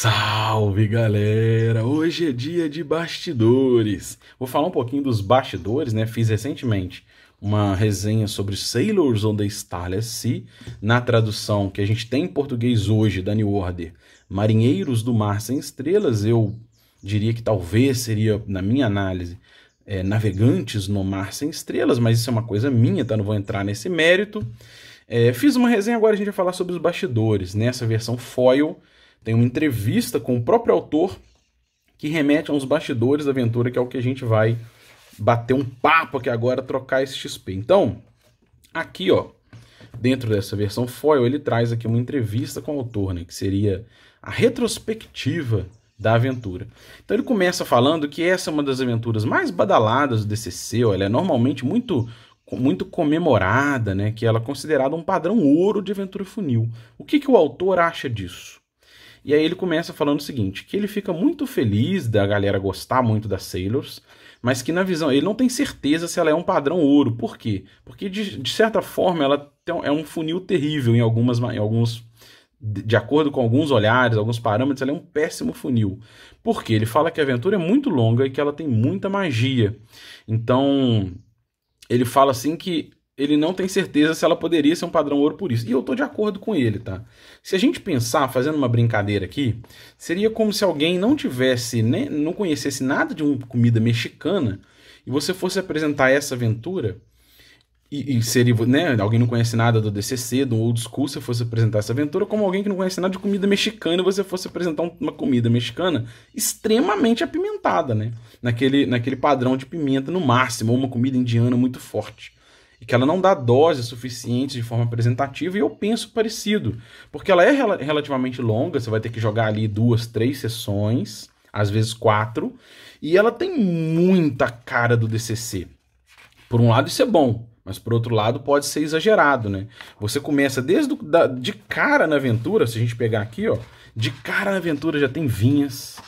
Salve galera! Hoje é dia de bastidores. Vou falar um pouquinho dos bastidores, né? Fiz recentemente uma resenha sobre Sailors on the Starless na tradução que a gente tem em português hoje da New Order, Marinheiros do Mar Sem Estrelas. Eu diria que talvez seria, na minha análise, é, Navegantes no Mar Sem Estrelas, mas isso é uma coisa minha, tá? Não vou entrar nesse mérito. É, fiz uma resenha agora, a gente vai falar sobre os bastidores, nessa né? versão foil tem uma entrevista com o próprio autor que remete aos bastidores da aventura, que é o que a gente vai bater um papo aqui agora, trocar esse XP. Então, aqui, ó, dentro dessa versão foil, ele traz aqui uma entrevista com o autor, né, que seria a retrospectiva da aventura. Então ele começa falando que essa é uma das aventuras mais badaladas do DCC, ó, ela é normalmente muito muito comemorada, né, que ela é considerada um padrão ouro de aventura funil. O que, que o autor acha disso? E aí ele começa falando o seguinte: que ele fica muito feliz da galera gostar muito das Sailors, mas que na visão ele não tem certeza se ela é um padrão ouro. Por quê? Porque de, de certa forma ela é um funil terrível em algumas em alguns de acordo com alguns olhares, alguns parâmetros, ela é um péssimo funil. Porque ele fala que a aventura é muito longa e que ela tem muita magia. Então, ele fala assim que ele não tem certeza se ela poderia ser um padrão ouro por isso. E eu estou de acordo com ele, tá? Se a gente pensar, fazendo uma brincadeira aqui, seria como se alguém não tivesse, né, não conhecesse nada de uma comida mexicana e você fosse apresentar essa aventura e, e seria, né, alguém não conhece nada do DCC, do Old School, você fosse apresentar essa aventura como alguém que não conhece nada de comida mexicana e você fosse apresentar uma comida mexicana extremamente apimentada, né? Naquele, naquele padrão de pimenta no máximo, ou uma comida indiana muito forte e que ela não dá doses suficientes de forma apresentativa, e eu penso parecido, porque ela é rel relativamente longa, você vai ter que jogar ali duas, três sessões, às vezes quatro, e ela tem muita cara do DCC. Por um lado, isso é bom, mas por outro lado, pode ser exagerado, né? Você começa desde da, de cara na aventura, se a gente pegar aqui, ó, de cara na aventura já tem vinhas,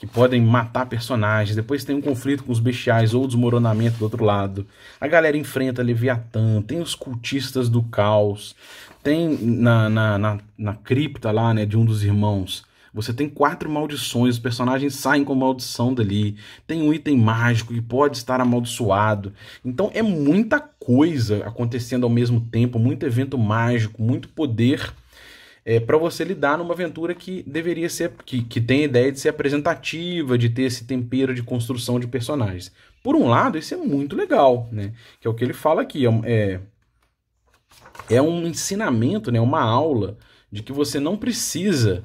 que podem matar personagens. Depois tem um conflito com os bestiais ou desmoronamento do outro lado. A galera enfrenta Leviatã, tem os cultistas do caos, tem na, na, na, na cripta lá, né, de um dos irmãos. Você tem quatro maldições, os personagens saem com maldição dali. Tem um item mágico que pode estar amaldiçoado. Então é muita coisa acontecendo ao mesmo tempo, muito evento mágico, muito poder é, para você lidar numa aventura que deveria ser que, que tem a ideia de ser apresentativa, de ter esse tempero de construção de personagens. Por um lado, isso é muito legal, né? Que é o que ele fala aqui, é, é, é um ensinamento, né? Uma aula de que você não precisa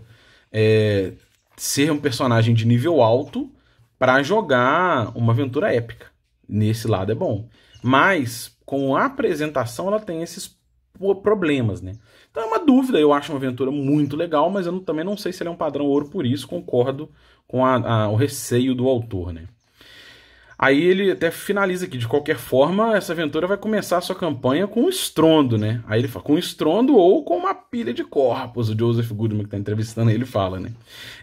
é, ser um personagem de nível alto para jogar uma aventura épica. Nesse lado é bom, mas com a apresentação ela tem esses problemas, né? Então é uma dúvida, eu acho uma aventura muito legal, mas eu não, também não sei se ele é um padrão ouro por isso, concordo com a, a, o receio do autor, né? Aí ele até finaliza aqui, de qualquer forma, essa aventura vai começar a sua campanha com um estrondo, né? Aí ele fala, com um estrondo ou com uma pilha de corpos, o Joseph Goodman que está entrevistando ele fala, né?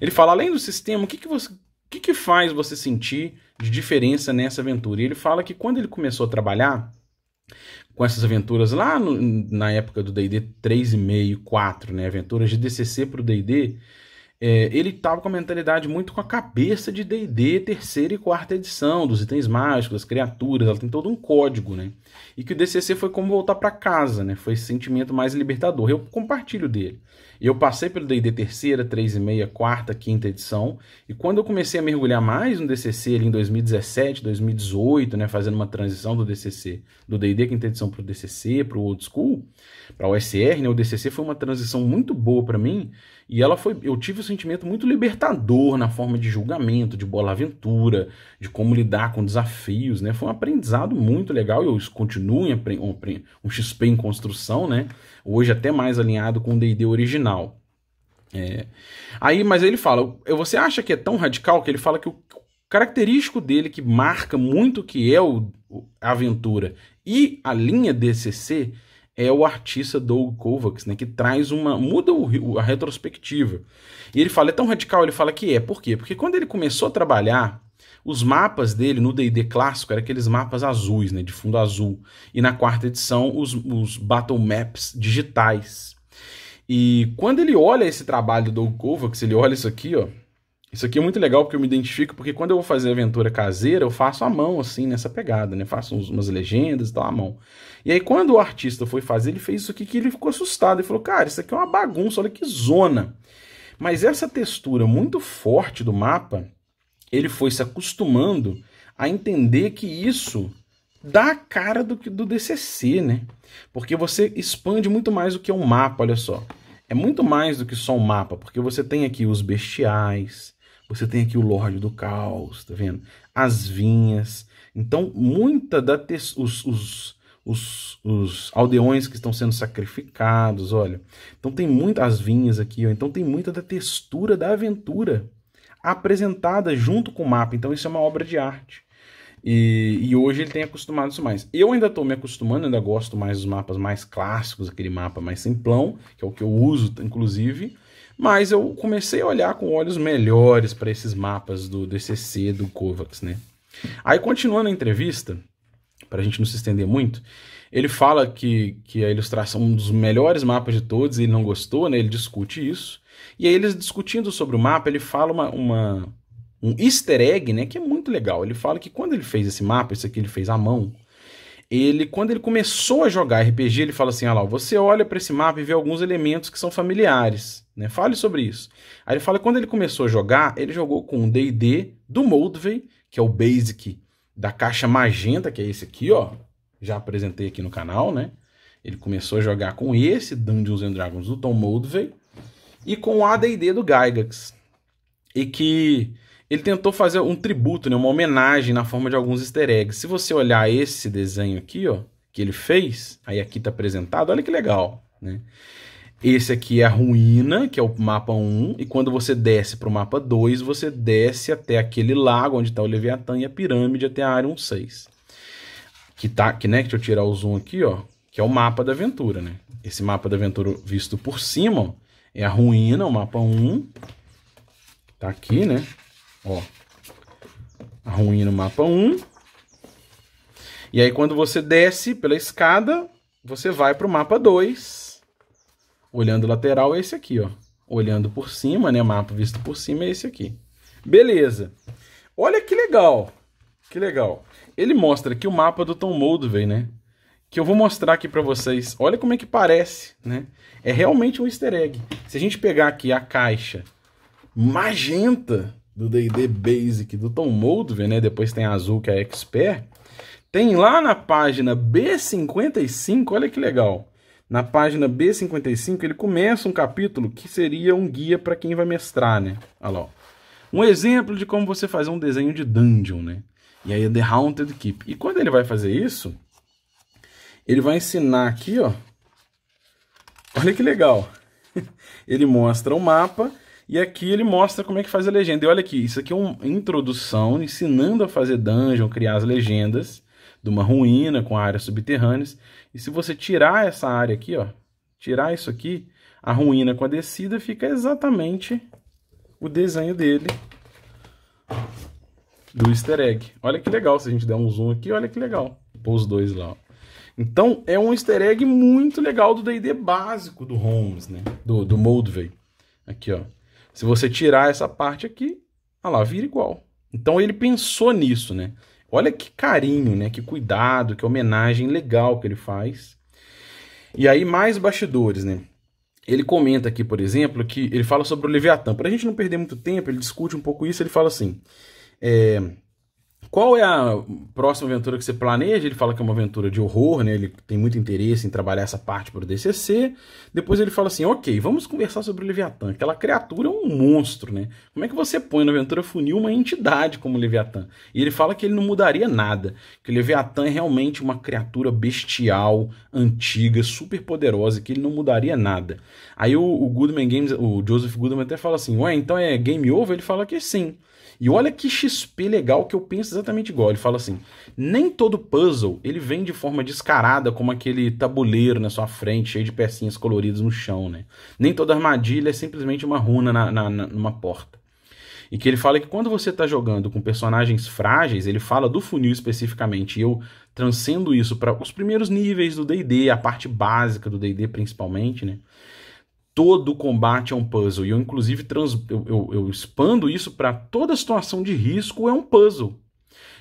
Ele fala, além do sistema, o que, que você... O que, que faz você sentir de diferença nessa aventura? E ele fala que quando ele começou a trabalhar, com essas aventuras lá no, na época do D&D 3,5, 4, né? Aventuras de DCC para o D&D é, ele estava com a mentalidade muito com a cabeça de D&D terceira e quarta edição, dos itens mágicos, das criaturas, ela tem todo um código, né? E que o DCC foi como voltar para casa, né? Foi esse sentimento mais libertador. Eu compartilho dele. Eu passei pelo D&D terceira, três e meia quarta, quinta edição, e quando eu comecei a mergulhar mais no DCC ali em 2017, 2018, né, fazendo uma transição do DCC, do D&D quinta edição para o DCC, para o Old School, para o SR, né, o DCC foi uma transição muito boa para mim, e ela foi, eu tive um sentimento muito libertador na forma de julgamento, de bola aventura, de como lidar com desafios, né? Foi um aprendizado muito legal. Eu continuo em um, um XP em construção, né? Hoje até mais alinhado com o D&D original. É. Aí, mas ele fala, você acha que é tão radical que ele fala que o característico dele que marca muito o que é o, a aventura e a linha DCC é o artista Doug Kovacs, né, que traz uma muda o, a retrospectiva. E ele fala é tão radical, ele fala que é. Por quê? Porque quando ele começou a trabalhar os mapas dele no D&D clássico eram aqueles mapas azuis, né, de fundo azul. E na quarta edição os, os battle maps digitais. E quando ele olha esse trabalho do Doug Kovacs, ele olha isso aqui, ó, isso aqui é muito legal porque eu me identifico, porque quando eu vou fazer aventura caseira, eu faço à mão, assim, nessa pegada, né? Faço uns, umas legendas e tal, à mão. E aí, quando o artista foi fazer, ele fez isso aqui que ele ficou assustado. Ele falou, cara, isso aqui é uma bagunça, olha que zona. Mas essa textura muito forte do mapa, ele foi se acostumando a entender que isso dá a cara do, do DCC, né? Porque você expande muito mais do que um mapa, olha só. É muito mais do que só um mapa, porque você tem aqui os bestiais, você tem aqui o Lorde do Caos, tá vendo? As vinhas. Então, muita da os, os, os, os aldeões que estão sendo sacrificados, olha. Então tem muitas vinhas aqui, ó. Então tem muita da textura da aventura apresentada junto com o mapa. Então isso é uma obra de arte. E, e, hoje ele tem acostumado isso mais. Eu ainda estou me acostumando, ainda gosto mais dos mapas mais clássicos, aquele mapa mais simplão, que é o que eu uso, inclusive. Mas eu comecei a olhar com olhos melhores para esses mapas do DCC, do COVAX, né? Aí, continuando a entrevista, para a gente não se estender muito, ele fala que, que a ilustração é um dos melhores mapas de todos, ele não gostou, né? Ele discute isso. E aí, eles discutindo sobre o mapa, ele fala uma, uma um easter egg, né? Que é muito legal. Ele fala que quando ele fez esse mapa, isso aqui ele fez à mão, ele quando ele começou a jogar RPG, ele fala assim: Olha ah lá, você olha para esse mapa e vê alguns elementos que são familiares, né? Fale sobre isso". Aí ele fala que quando ele começou a jogar, ele jogou com um D&D do Moldvay, que é o basic da caixa magenta, que é esse aqui, ó. Já apresentei aqui no canal, né? Ele começou a jogar com esse Dungeons and Dragons do Tom Moldvay e com o AD&D do Gygax. E que ele tentou fazer um tributo, né, uma homenagem na forma de alguns easter eggs. Se você olhar esse desenho aqui, ó, que ele fez, aí aqui está apresentado, olha que legal, né? Esse aqui é a ruína, que é o mapa 1, e quando você desce para o mapa 2, você desce até aquele lago onde está o Leviatã e a pirâmide até a área 16. Que tá, que, né, deixa eu tirar o zoom aqui, ó, que é o mapa da aventura, né? Esse mapa da aventura visto por cima, ó, é a ruína, o mapa 1. Tá aqui, né? Ó. Ruim no mapa 1. E aí, quando você desce pela escada, você vai para o mapa 2. Olhando lateral é esse aqui, ó. Olhando por cima, né? Mapa visto por cima é esse aqui. Beleza. Olha que legal. Que legal. Ele mostra aqui o mapa do Tom vem né? Que eu vou mostrar aqui para vocês. Olha como é que parece, né? É realmente um easter egg. Se a gente pegar aqui a caixa magenta, do D&D Basic do Tom Moldovan, né? Depois tem a azul que é a Expert. Tem lá na página B55, olha que legal. Na página B55 ele começa um capítulo que seria um guia para quem vai mestrar, né? Olha lá. Um exemplo de como você fazer um desenho de dungeon, né? E aí é The Haunted Keep. E quando ele vai fazer isso, ele vai ensinar aqui, ó. Olha que legal. ele mostra o mapa e aqui ele mostra como é que faz a legenda. E olha aqui, isso aqui é uma introdução ensinando a fazer dungeon, criar as legendas de uma ruína com áreas subterrâneas. E se você tirar essa área aqui, ó, tirar isso aqui, a ruína com a descida fica exatamente o desenho dele do easter egg. Olha que legal, se a gente der um zoom aqui, olha que legal. Pôr os dois lá, ó. Então, é um easter egg muito legal do D&D básico do Holmes, né? Do, do Moldvay. Aqui, ó. Se você tirar essa parte aqui, ah lá, vira igual. Então ele pensou nisso, né? Olha que carinho, né? Que cuidado, que homenagem legal que ele faz. E aí mais bastidores, né? Ele comenta aqui, por exemplo, que ele fala sobre o Leviatã. Para a gente não perder muito tempo, ele discute um pouco isso. Ele fala assim: é, qual é a próxima aventura que você planeja? Ele fala que é uma aventura de horror, né? Ele tem muito interesse em trabalhar essa parte para o DCC. Depois ele fala assim, ok, vamos conversar sobre o Leviatã. Aquela criatura é um monstro, né? Como é que você põe na aventura funil uma entidade como o Leviatã? E ele fala que ele não mudaria nada. Que o Leviatã é realmente uma criatura bestial, antiga, super poderosa, que ele não mudaria nada. Aí o, o Goodman Games, o Joseph Goodman até fala assim, ué, então é game over? Ele fala que sim. E olha que XP legal que eu penso exatamente igual. Ele fala assim: nem todo puzzle ele vem de forma descarada, como aquele tabuleiro na sua frente, cheio de pecinhas coloridas no chão, né? Nem toda armadilha é simplesmente uma runa na, na, na numa porta. E que ele fala que quando você está jogando com personagens frágeis, ele fala do funil especificamente. E eu transcendo isso para os primeiros níveis do DD, a parte básica do DD principalmente, né? todo combate é um puzzle. E eu, inclusive, trans, eu, eu, eu expando isso para toda situação de risco é um puzzle.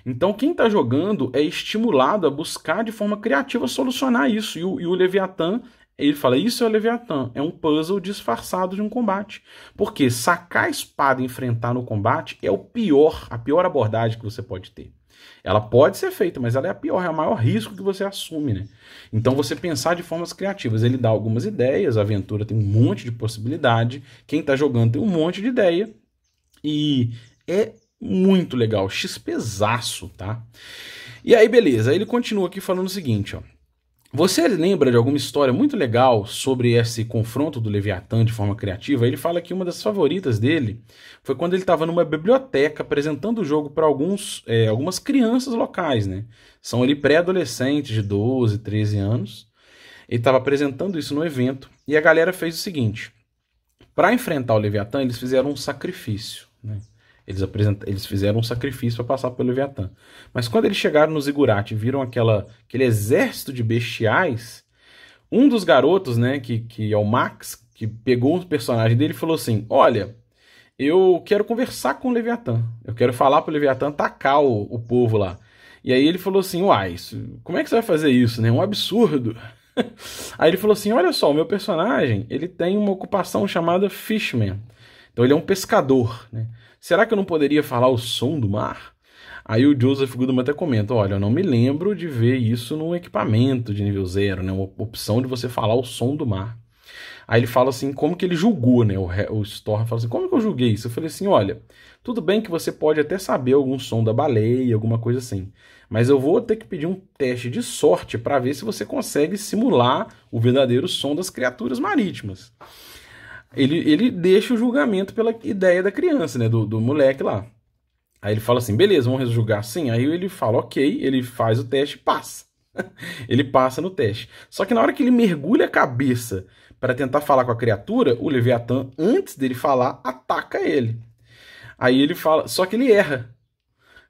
Então, quem está jogando é estimulado a buscar de forma criativa solucionar isso. E o, e o Leviatã, ele fala: Isso é o Leviatã, é um puzzle disfarçado de um combate. Porque sacar a espada e enfrentar no combate é o pior, a pior abordagem que você pode ter. Ela pode ser feita, mas ela é a pior, é o maior risco que você assume, né? Então você pensar de formas criativas. Ele dá algumas ideias, a aventura tem um monte de possibilidade, quem está jogando tem um monte de ideia. E é muito legal, XPzaço, tá? E aí, beleza. ele continua aqui falando o seguinte, ó. Você lembra de alguma história muito legal sobre esse confronto do Leviatã de forma criativa? Ele fala que uma das favoritas dele foi quando ele estava numa biblioteca apresentando o jogo para alguns é, algumas crianças locais, né? São ali pré-adolescentes de 12, 13 anos. Ele estava apresentando isso no evento e a galera fez o seguinte: para enfrentar o Leviatã, eles fizeram um sacrifício, né? Eles, apresent... eles fizeram um sacrifício para passar pelo Leviatã. Mas quando eles chegaram no Zigurate e viram aquela... aquele exército de bestiais, um dos garotos, né, que, que é o Max, que pegou o personagem dele e falou assim: Olha, eu quero conversar com o Leviatã. Eu quero falar o Leviatã atacar o, o povo lá. E aí ele falou assim: Uai, isso... como é que você vai fazer isso, né? É um absurdo. aí ele falou assim: Olha só, o meu personagem ele tem uma ocupação chamada Fishman. Então ele é um pescador, né? Será que eu não poderia falar o som do mar? Aí o Joseph Goodman até comenta: olha, eu não me lembro de ver isso num equipamento de nível zero, né? Uma opção de você falar o som do mar. Aí ele fala assim, como que ele julgou, né? O, o Storm fala assim, como que eu julguei isso? Eu falei assim, olha, tudo bem que você pode até saber algum som da baleia, alguma coisa assim, mas eu vou ter que pedir um teste de sorte para ver se você consegue simular o verdadeiro som das criaturas marítimas ele, ele deixa o julgamento pela ideia da criança, né? Do, do moleque lá. Aí ele fala assim, beleza, vamos julgar sim Aí ele fala, ok, ele faz o teste passa. ele passa no teste. Só que na hora que ele mergulha a cabeça para tentar falar com a criatura, o Leviatã, antes dele falar, ataca ele. Aí ele fala, só que ele erra.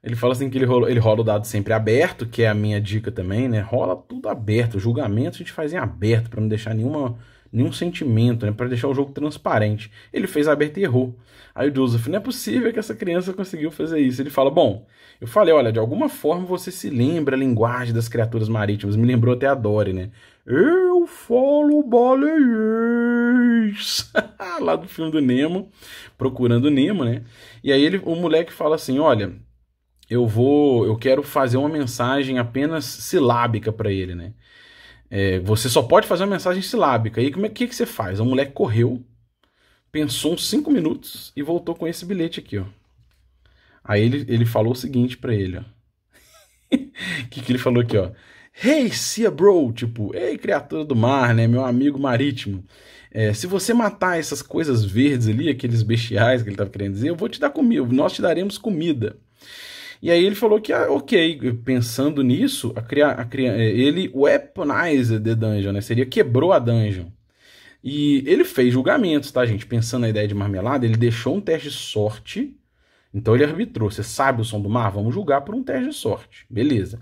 Ele fala assim que ele rola, ele rola o dado sempre aberto, que é a minha dica também, né? Rola tudo aberto. O julgamento a gente faz em aberto para não deixar nenhuma nenhum sentimento, né, para deixar o jogo transparente. Ele fez aberto e errou. Aí o Joseph, não é possível que essa criança conseguiu fazer isso. Ele fala: Bom, eu falei, olha, de alguma forma você se lembra a linguagem das criaturas marítimas. Me lembrou até a Dory, né? Eu falo baleias. Lá do filme do Nemo, procurando o Nemo, né? E aí ele, o moleque fala assim: Olha, eu vou, eu quero fazer uma mensagem apenas silábica para ele, né? É, você só pode fazer uma mensagem silábica. E como é que, que você faz? A mulher correu, pensou uns 5 minutos e voltou com esse bilhete aqui, ó. Aí ele, ele falou o seguinte para ele, ó. O que, que ele falou aqui, ó? Hey, Cia Bro, tipo, ei, criatura do mar, né? Meu amigo marítimo. É, se você matar essas coisas verdes ali, aqueles bestiais que ele estava querendo dizer, eu vou te dar comida, nós te daremos comida. E aí ele falou que, ah, ok, pensando nisso, a cria, a cria, é, ele weaponized the dungeon, né? Seria quebrou a dungeon. E ele fez julgamentos, tá, gente? Pensando na ideia de marmelada, ele deixou um teste de sorte. Então ele arbitrou. Você sabe o som do mar? Vamos julgar por um teste de sorte. Beleza.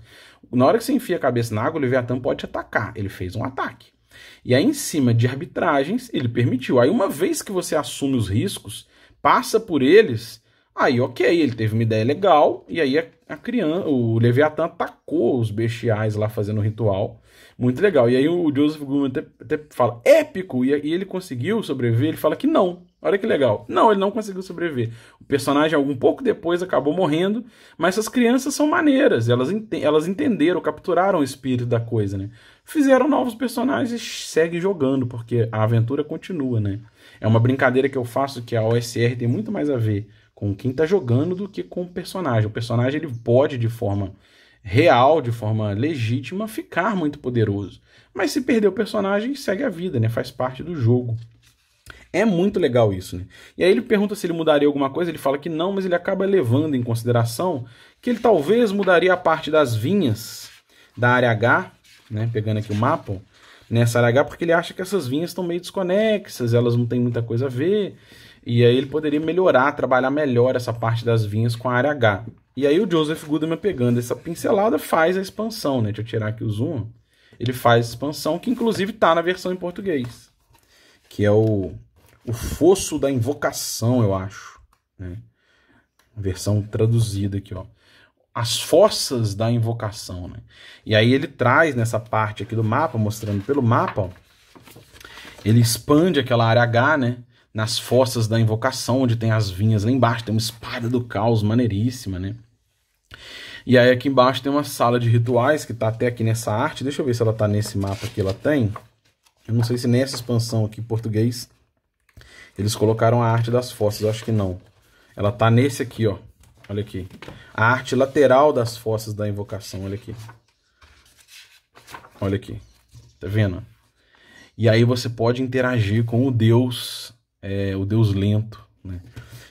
Na hora que você enfia a cabeça na água, o Leviatã pode atacar. Ele fez um ataque. E aí, em cima de arbitragens, ele permitiu. Aí, uma vez que você assume os riscos, passa por eles, Aí, ok, ele teve uma ideia legal, e aí a, a criança, o Leviatã atacou os bestiais lá fazendo o ritual. Muito legal. E aí o Joseph Goodman até, até fala, épico, e, e, ele conseguiu sobreviver? Ele fala que não. Olha que legal. Não, ele não conseguiu sobreviver. O personagem, algum pouco depois, acabou morrendo, mas essas crianças são maneiras, elas, ente elas entenderam, capturaram o espírito da coisa, né? Fizeram novos personagens e seguem jogando, porque a aventura continua, né? É uma brincadeira que eu faço que a OSR tem muito mais a ver com quem está jogando do que com o personagem. O personagem ele pode, de forma real, de forma legítima, ficar muito poderoso. Mas se perder o personagem, segue a vida, né? Faz parte do jogo. É muito legal isso, né? E aí ele pergunta se ele mudaria alguma coisa, ele fala que não, mas ele acaba levando em consideração que ele talvez mudaria a parte das vinhas da área H, né? Pegando aqui o mapa, nessa área H, porque ele acha que essas vinhas estão meio desconexas, elas não têm muita coisa a ver. E aí ele poderia melhorar, trabalhar melhor essa parte das vinhas com a área H. E aí o Joseph Goodman pegando essa pincelada faz a expansão, né? Deixa eu tirar aqui o zoom. Ele faz a expansão que inclusive tá na versão em português, que é o, o Fosso da Invocação, eu acho, né? Versão traduzida aqui, ó. As forças da invocação, né? E aí ele traz nessa parte aqui do mapa, mostrando pelo mapa, ó, ele expande aquela área H, né? nas fossas da invocação, onde tem as vinhas lá embaixo, tem uma espada do caos maneiríssima, né? E aí aqui embaixo tem uma sala de rituais que tá até aqui nessa arte. Deixa eu ver se ela tá nesse mapa que ela tem. Eu não sei se nessa expansão aqui em português eles colocaram a arte das fossas, eu acho que não. Ela tá nesse aqui, ó. Olha aqui. A arte lateral das fossas da invocação, olha aqui. Olha aqui. Tá vendo? E aí você pode interagir com o deus é, o Deus lento. Né?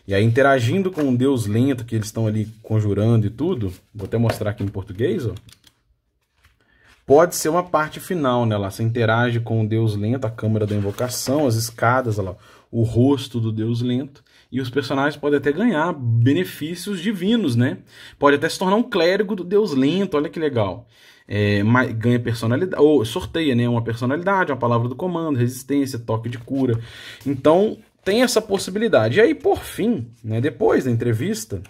E aí, interagindo com o Deus lento que eles estão ali conjurando e tudo, vou até mostrar aqui em português, ó. Pode ser uma parte final, né? Lá você interage com o Deus lento, a câmara da invocação, as escadas, lá, o rosto do Deus lento. E os personagens podem até ganhar benefícios divinos, né? Pode até se tornar um clérigo do deus lento, olha que legal. É, ganha personalidade, ou sorteia, né? Uma personalidade, uma palavra do comando, resistência, toque de cura. Então, tem essa possibilidade. E aí, por fim, né, depois da entrevista,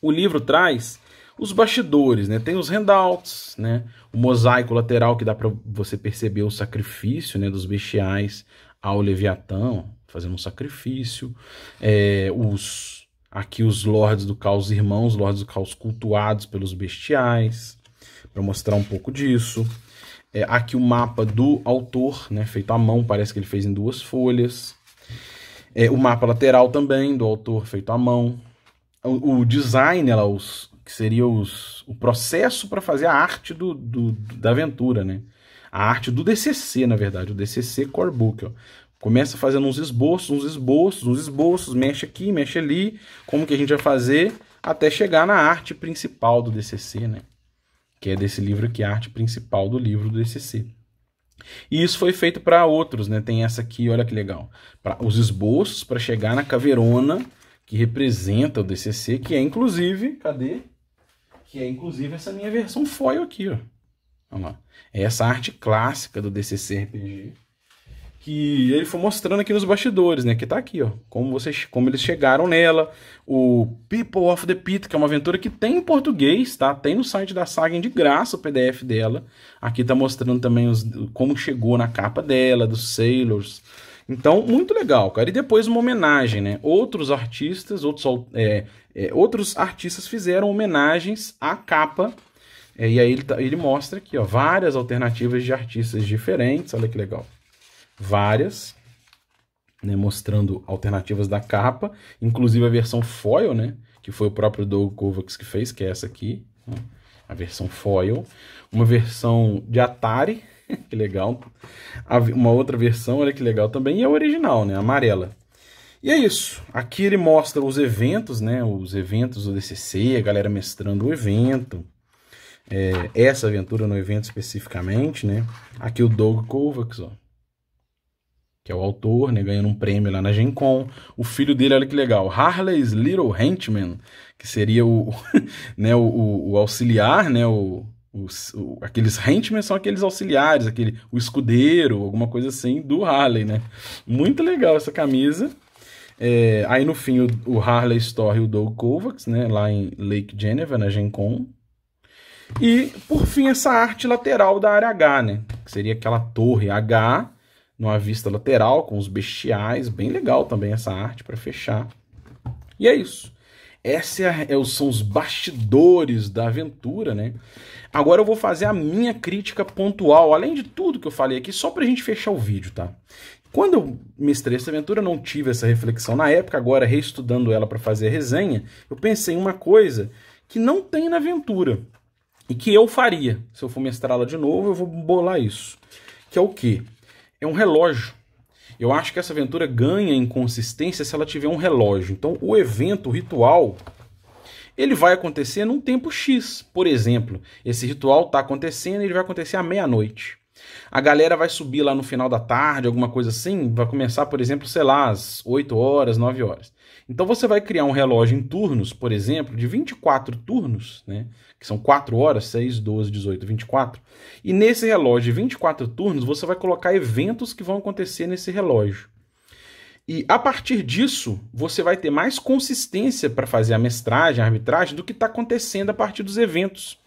o livro traz os bastidores, né? Tem os handouts, né? O mosaico lateral que dá para você perceber o sacrifício, né, dos bestiais ao Leviatão, fazendo um sacrifício. É, os aqui os lords do caos irmãos, lords do caos cultuados pelos bestiais, para mostrar um pouco disso. É, aqui o mapa do autor, né, feito à mão, parece que ele fez em duas folhas. É, o mapa lateral também do autor, feito à mão. O, o design, ela, os, que seria os, o processo para fazer a arte do, do, da aventura, né? A arte do DCC, na verdade, o DCC Core Book. Ó. Começa fazendo uns esboços, uns esboços, uns esboços, mexe aqui, mexe ali, como que a gente vai fazer até chegar na arte principal do DCC, né? Que é desse livro aqui, a arte principal do livro do DCC. E isso foi feito para outros, né? Tem essa aqui, olha que legal. para os esboços para chegar na Caverona que representa o DCC, que é inclusive, cadê? Que é inclusive essa minha versão foil aqui, ó. vamos lá. É essa arte clássica do DCC RPG que ele foi mostrando aqui nos bastidores, né? Que tá aqui, ó. Como, vocês, como eles chegaram nela. O People of the Pit, que é uma aventura que tem em português, tá? Tem no site da Saga de graça o PDF dela. Aqui tá mostrando também os, como chegou na capa dela, dos Sailors. Então, muito legal, cara. E depois uma homenagem, né? Outros artistas, outros, é, é, outros artistas fizeram homenagens à capa. É, e aí ele, tá, ele mostra aqui, ó, várias alternativas de artistas diferentes. Olha que legal várias, né, mostrando alternativas da capa, inclusive a versão foil, né, que foi o próprio Doug Kovacs que fez, que é essa aqui, né, a versão foil, uma versão de Atari, que legal, uma outra versão, olha que legal também, e a original, né, amarela. E é isso, aqui ele mostra os eventos, né, os eventos do DCC, a galera mestrando o evento, é, essa aventura no evento especificamente, né, aqui o Doug Kovacs, ó, que é o autor, né, ganhando um prêmio lá na Gen Con. O filho dele, olha que legal, Harley's Little Henchman, que seria o, né, o, o, o auxiliar, né, o, os, o, aqueles henchmen são aqueles auxiliares, aquele o escudeiro, alguma coisa assim, do Harley, né? Muito legal essa camisa. É, aí no fim o, o, Harley Store e o Doug Kovacs, né? Lá em Lake Geneva, na Gen Con. E por fim essa arte lateral da área H, né? Que seria aquela torre H numa vista lateral com os bestiais, bem legal também essa arte para fechar. E é isso. Esses é, é são os bastidores da aventura, né? Agora eu vou fazer a minha crítica pontual, além de tudo que eu falei aqui, só pra gente fechar o vídeo, tá? Quando eu mestrei essa aventura, eu não tive essa reflexão na época, agora reestudando ela para fazer a resenha, eu pensei em uma coisa que não tem na aventura e que eu faria. Se eu for mestrá-la de novo, eu vou bolar isso. Que é o quê? é um relógio. Eu acho que essa aventura ganha em consistência se ela tiver um relógio. Então, o evento, o ritual, ele vai acontecer num tempo X. Por exemplo, esse ritual está acontecendo e ele vai acontecer à meia-noite. A galera vai subir lá no final da tarde, alguma coisa assim, vai começar, por exemplo, sei lá, às 8 horas, 9 horas. Então você vai criar um relógio em turnos, por exemplo, de 24 turnos, né? Que são 4 horas, 6, 12, 18, 24. E nesse relógio de 24 turnos, você vai colocar eventos que vão acontecer nesse relógio. E a partir disso, você vai ter mais consistência para fazer a mestragem, a arbitragem, do que está acontecendo a partir dos eventos.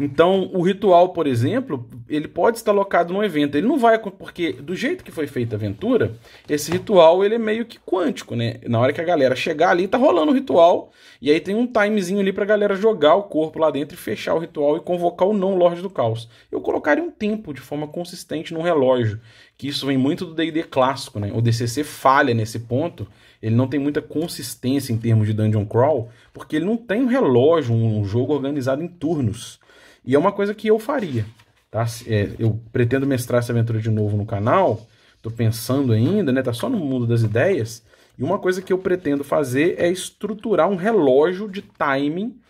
Então, o ritual, por exemplo, ele pode estar locado num evento. Ele não vai porque do jeito que foi feita a aventura, esse ritual ele é meio que quântico, né? Na hora que a galera chegar ali, tá rolando o ritual, e aí tem um timezinho ali pra galera jogar o corpo lá dentro e fechar o ritual e convocar o não Lorde do Caos. Eu colocaria um tempo de forma consistente no relógio, que isso vem muito do D&D clássico, né? O DCC falha nesse ponto ele não tem muita consistência em termos de dungeon crawl, porque ele não tem um relógio, um jogo organizado em turnos. E é uma coisa que eu faria. Tá? É, eu pretendo mestrar essa aventura de novo no canal, estou pensando ainda, né? Tá só no mundo das ideias. E uma coisa que eu pretendo fazer é estruturar um relógio de timing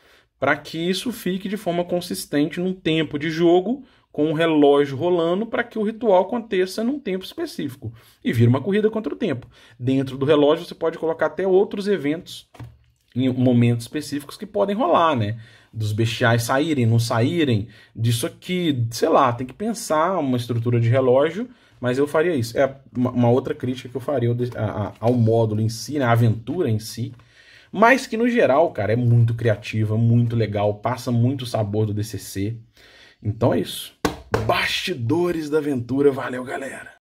para que isso fique de forma consistente num tempo de jogo com um relógio rolando para que o ritual aconteça num tempo específico e vira uma corrida contra o tempo. Dentro do relógio você pode colocar até outros eventos em momentos específicos que podem rolar, né? Dos bestiais saírem, não saírem, disso aqui, sei lá, tem que pensar uma estrutura de relógio, mas eu faria isso. É uma outra crítica que eu faria ao módulo em si, né? a aventura em si, mas que no geral, cara, é muito criativa, muito legal, passa muito sabor do DCC. Então é isso. Bastidores da Aventura. Valeu, galera!